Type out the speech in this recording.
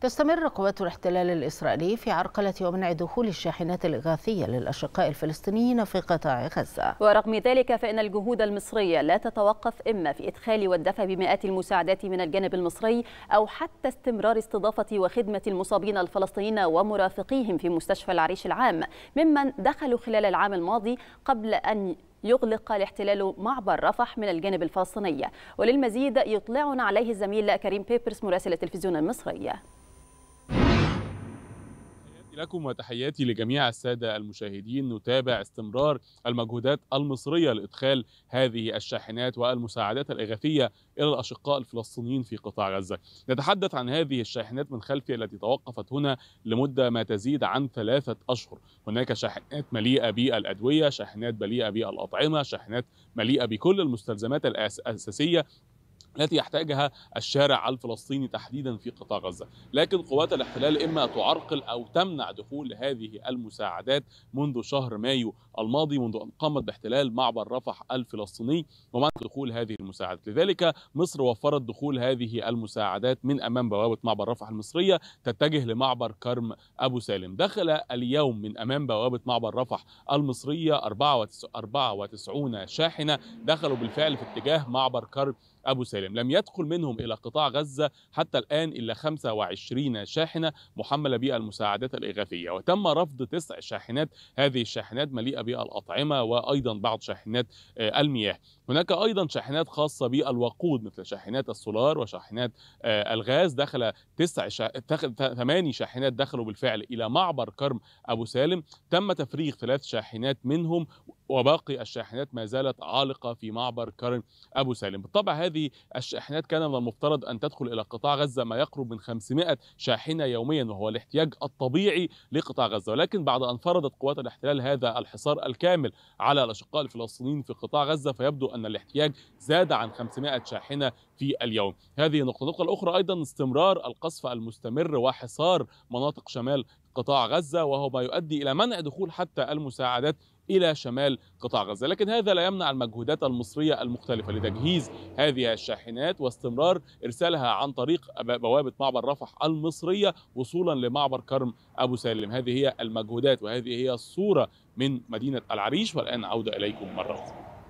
تستمر قوات الاحتلال الإسرائيلي في عرقلة ومنع دخول الشاحنات الإغاثية للأشقاء الفلسطينيين في قطاع غزة ورغم ذلك فإن الجهود المصرية لا تتوقف إما في إدخال والدفع بمئات المساعدات من الجانب المصري أو حتى استمرار استضافة وخدمة المصابين الفلسطينيين ومرافقيهم في مستشفى العريش العام ممن دخلوا خلال العام الماضي قبل أن يغلق الاحتلال معبر رفح من الجانب الفلسطيني وللمزيد يطلعنا عليه الزميل كريم بيبرس مراسل التلفزيون المصري لكم وتحياتي لجميع السادة المشاهدين نتابع استمرار المجهودات المصرية لإدخال هذه الشاحنات والمساعدات الإغاثية إلى الأشقاء الفلسطينيين في قطاع غزة نتحدث عن هذه الشاحنات من خلفي التي توقفت هنا لمدة ما تزيد عن ثلاثة أشهر هناك شاحنات مليئة بالأدوية شاحنات مليئة بالأطعمة شاحنات مليئة بكل المستلزمات الأساسية التي يحتاجها الشارع الفلسطيني تحديدا في قطاع غزه، لكن قوات الاحتلال اما تعرقل او تمنع دخول هذه المساعدات منذ شهر مايو الماضي منذ ان قامت باحتلال معبر رفح الفلسطيني ومنع دخول هذه المساعدات، لذلك مصر وفرت دخول هذه المساعدات من امام بوابه معبر رفح المصريه تتجه لمعبر كرم ابو سالم، دخل اليوم من امام بوابه معبر رفح المصريه 94 شاحنه دخلوا بالفعل في اتجاه معبر كرم ابو سالم. العالم لم يدخل منهم إلى قطاع غزة حتى الآن إلا 25 شاحنة محملة بالمساعدات الإغاثية وتم رفض تسع شاحنات هذه الشاحنات مليئة بالأطعمة وأيضا بعض شاحنات آه، المياه هناك أيضا شاحنات خاصة بالوقود مثل شاحنات السولار وشاحنات آه، الغاز دخل تسع شا... ثماني شاحنات دخلوا بالفعل إلى معبر كرم أبو سالم تم تفريغ ثلاث شاحنات منهم وباقي الشاحنات ما زالت عالقة في معبر كرم أبو سالم بالطبع هذه الشاحنات كان من المفترض أن تدخل إلى قطاع غزة ما يقرب من 500 شاحنة يوميا وهو الاحتياج الطبيعي لقطاع غزة ولكن بعد أن فرضت قوات الاحتلال هذا الحصار الكامل على الأشقاء الفلسطينيين في قطاع غزة فيبدو أن الاحتياج زاد عن 500 شاحنة في اليوم هذه نقطة نقطة الأخرى أيضا استمرار القصف المستمر وحصار مناطق شمال قطاع غزة وهو ما يؤدي إلى منع دخول حتى المساعدات إلى شمال قطاع غزة لكن هذا لا يمنع المجهودات المصرية المختلفة لتجهيز هذه الشاحنات واستمرار إرسالها عن طريق بوابة معبر رفح المصرية وصولا لمعبر كرم أبو سالم هذه هي المجهودات وهذه هي الصورة من مدينة العريش والآن عوده إليكم مرة أخرى